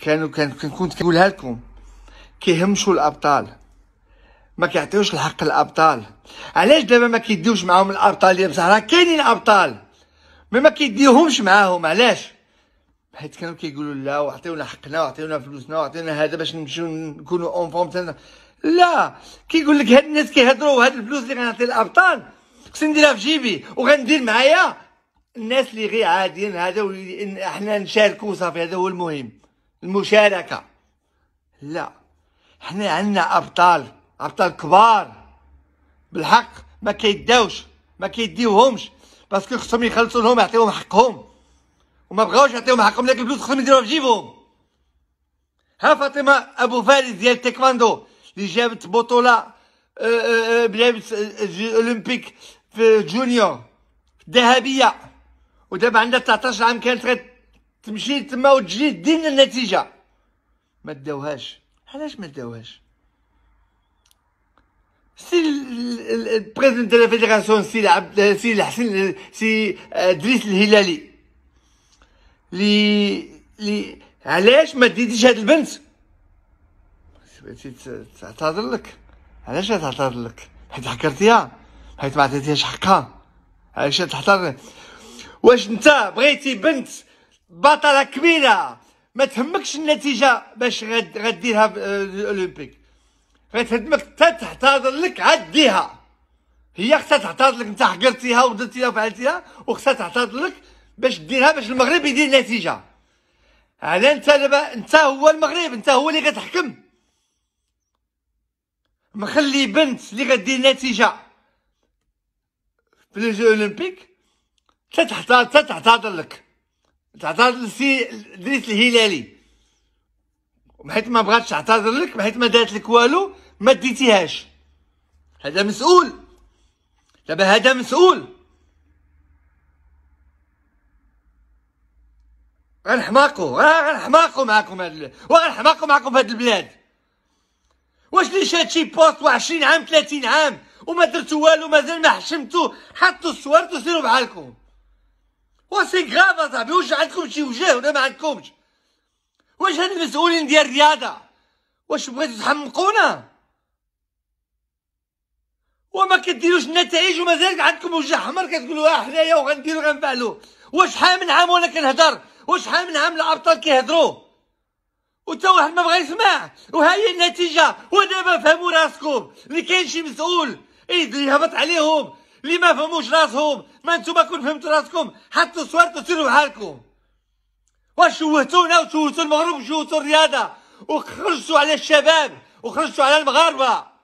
كانوا كان كنت كنقولها لكم كيهمشوا الابطال ما كيعطيوش الحق للابطال علاش دابا ما كيديوش معاهم الابطال ديال بصح راه كاينين ابطال مي ما كيديوهمش معاهم علاش حيت كانوا كيقولوا لا وعطيونا حقنا وعطيونا فلوسنا وعطيونا هذا باش نمشيو نكونوا اون فورم لا كيقول لك هاد الناس كيهضروا وهاد الفلوس اللي غنعطي الابطال خصني نديرها في جيبي وغندير معايا الناس اللي غير عاديين هذا احنا نشاركوا صافي هذا هو المهم المشاركه لا حنا عندنا ابطال ابطال كبار بالحق ما كيداوش ما كيديوهمش باسكو خصهم يخلصوا لهم يعطيوهم حقهم وما بغاوش يعطيوهم حقهم لكن الفلوس خصهم يديروها في جيبهم ها فاطمه ابو فارس ديال التايكواندو اللي جابت بطوله آه، آه، آه، بلعبت اولمبيك في جونيور ذهبيه ودابا عندها 19 عام كانت تمشي تما وتجي دين النتيجه ما داوهاش علاش ما داوهاش سي البريزيدون ديال الفيدراسيون سي عبد سي الحسن سي ادريس آه، الهلالي لي لي علاش ما ديتيش هاد البنت بغيتي تعتذر لك علاش تعتذر لك حيت حكرتيها حيت ما عطيتيهاش حقها علاش تحتار واش انت بغيتي بنت بطله كبيره ما تهمكش النتيجه باش غد غديرها في آه، الاولمبيك غتهدمك تهمك تحتضر لك عاد ديها هي خصها تحتضن لك انت حقرتيها ودرتيها وفعلتيها وخصها تحتضن لك باش ديرها باش المغرب يدير النتيجه على انت دابا انت هو المغرب انت هو اللي كتحكم مخلي بنت اللي غدير نتيجه في الاولمبيك تتحتضر تتحتضر لك تعتذر لسي دريس الهلالي وحيت ما بغاتش تعتذر لك وحيت ما دارت لك والو ما ديتيهاش هذا مسؤول دابا هذا مسؤول غنحماقو غنحماقو معاكم هاد وغنحماقو معاكم في هاد البلاد واش اللي شاد شي بوست وعشرين عام ثلاثين عام وما درتو والو مازال ما حشمتو حطوا الصور سيروا بحالكم سي كغاف اصاحبي واش عندكم شي وجه ولا ما عندكمش واش هاد المسؤولين ديال الرياضه واش بغيتو تحمقونا وما كديروش النتائج ومازال عندكم وجه احمر كتقولوا اه حنايا وغنديروا غنفعلوا واش حال من عام وانا كنهضر واش حال من عام الابطال كيهضروا وتا واحد ما بغا يسمع وها هي النتيجه ودابا فهموا راسكم اللي كاين شي مسؤول يهبط عليهم اللي ما فهموش راسهم ما انتم كون فهمتوا راسكم حطوا صورت سيروا بحالكم واش شوهتونا وشوهتوا المغرب وشوهتوا الرياضه وخرجتوا على الشباب وخرجتوا على المغاربه